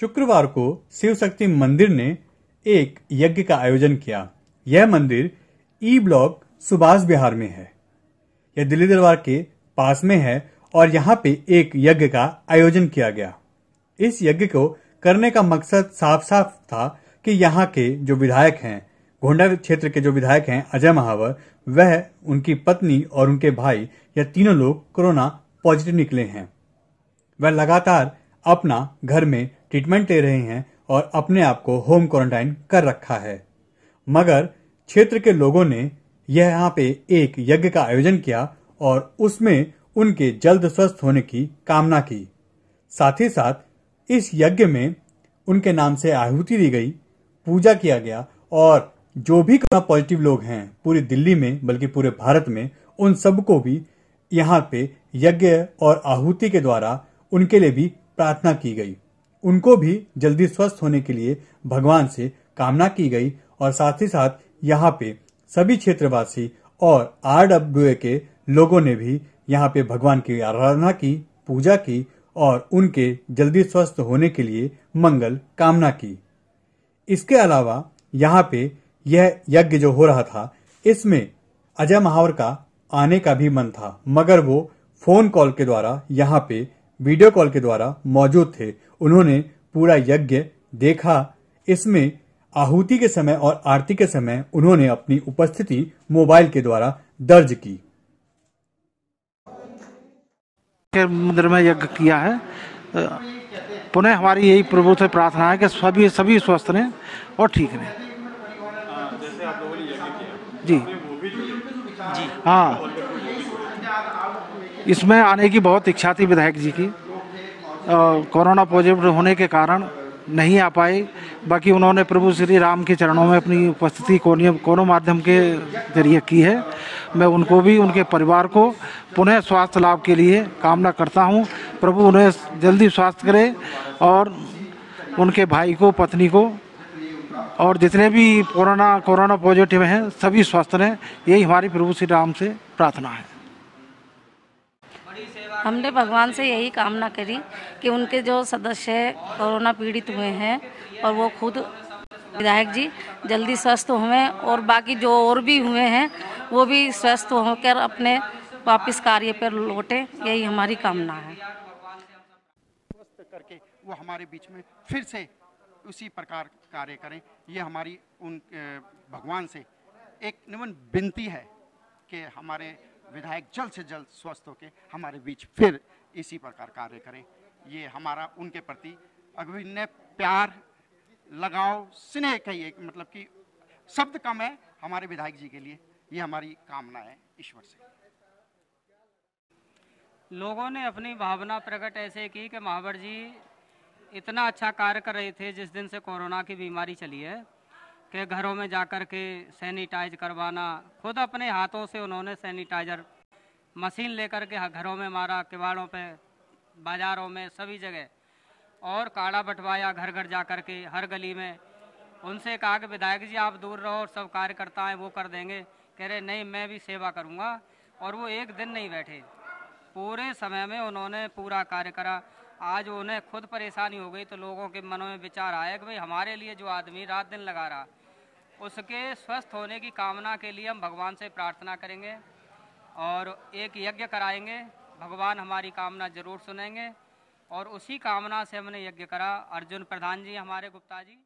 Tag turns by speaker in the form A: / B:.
A: शुक्रवार को शिव शक्ति मंदिर ने एक यज्ञ का आयोजन किया यह मंदिर ई ब्लॉक सुभाष बिहार में है यह दिल्ली दरबार के पास में है और यहाँ पे एक यज्ञ का आयोजन किया गया इस यज्ञ को करने का मकसद साफ साफ था कि यहाँ के जो विधायक हैं गोंडा क्षेत्र के जो विधायक हैं अजय महावर वह उनकी पत्नी और उनके भाई या तीनों लोग कोरोना पॉजिटिव निकले हैं वह लगातार अपना घर में ट्रीटमेंट ले रहे हैं और अपने आप को होम क्वारंटाइन कर रखा है मगर क्षेत्र के लोगों ने यह यहाँ पे एक यज्ञ का आयोजन किया और उसमें उनके जल्द स्वस्थ होने की कामना की साथ ही साथ इस यज्ञ में उनके नाम से आहुति दी गई पूजा किया गया और जो भी कोरोना पॉजिटिव लोग हैं पूरी दिल्ली में बल्कि पूरे भारत में उन सबको भी यहाँ पे यज्ञ और आहुति के द्वारा उनके लिए भी प्रार्थना की गई उनको भी जल्दी स्वस्थ होने के लिए भगवान से कामना की गई और साथ ही साथ यहाँ पे सभी क्षेत्रवासी और आर डब्ल्यू के लोगों ने भी यहाँ पे भगवान की आराधना की पूजा की और उनके जल्दी स्वस्थ होने के लिए मंगल कामना की इसके अलावा यहाँ पे यह यज्ञ जो हो रहा था इसमें अजय महावर का आने का भी मन था मगर वो फोन कॉल के द्वारा यहाँ पे वीडियो कॉल के द्वारा मौजूद थे उन्होंने पूरा यज्ञ देखा इसमें आहुति के समय और आरती के समय उन्होंने अपनी उपस्थिति मोबाइल के द्वारा दर्ज की
B: मंदिर में यज्ञ किया है पुनः हमारी यही प्रभु से प्रार्थना है कि सभी सभी स्वस्थ रहें और ठीक रहें जी जी हाँ इसमें आने की बहुत इच्छा थी विधायक जी की कोरोना पॉजिटिव होने के कारण नहीं आ पाए बाकी उन्होंने प्रभु श्री राम के चरणों में अपनी उपस्थिति कोनो माध्यम के जरिए की है मैं उनको भी उनके परिवार को पुनः स्वास्थ्य लाभ के लिए कामना करता हूं प्रभु उन्हें जल्दी स्वास्थ्य करे और उनके भाई को पत्नी को और जितने भी कोरोना कोरोना पॉजिटिव हैं सभी स्वस्थ रहें यही हमारी प्रभु श्री राम से प्रार्थना है
C: हमने भगवान से यही कामना करी कि उनके जो सदस्य कोरोना पीड़ित हुए हैं और वो खुद विधायक जी जल्दी स्वस्थ हुए और बाकी जो और भी हुए हैं वो भी स्वस्थ होकर अपने वापस कार्य पर लौटे यही हमारी कामना है
D: करके वो हमारे बीच में फिर से उसी प्रकार कार्य करें ये हमारी उन भगवान से एक निम्न विनती है कि हमारे विधायक जल्द से जल्द स्वस्थ होकर हमारे बीच फिर इसी प्रकार कार्य करें ये हमारा उनके प्रति अभिन्न प्यार लगाव स्नेह कहिए मतलब कि शब्द कम है हमारे विधायक जी के लिए ये हमारी कामना है ईश्वर से
C: लोगों ने अपनी भावना प्रकट ऐसे की कि महावर जी इतना अच्छा कार्य कर रहे थे जिस दिन से कोरोना की बीमारी चली है के घरों में जाकर के सैनिटाइज करवाना खुद अपने हाथों से उन्होंने सैनिटाइजर मशीन लेकर के घरों में मारा किवाड़ों पे बाज़ारों में सभी जगह और काढ़ा बंटवाया घर घर जा कर के हर गली में उनसे कहा कि विधायक जी आप दूर रहो और सब कार्यकर्ता हैं वो कर देंगे कह रहे नहीं मैं भी सेवा करूँगा और वो एक दिन नहीं बैठे पूरे समय में उन्होंने पूरा कार्य करा आज उन्हें खुद परेशानी हो गई तो लोगों के मनों में विचार आया कि भाई हमारे लिए जो आदमी रात दिन लगा रहा उसके स्वस्थ होने की कामना के लिए हम भगवान से प्रार्थना करेंगे और एक यज्ञ कराएंगे भगवान हमारी कामना जरूर सुनेंगे और उसी कामना से हमने यज्ञ करा अर्जुन प्रधान जी हमारे गुप्ता जी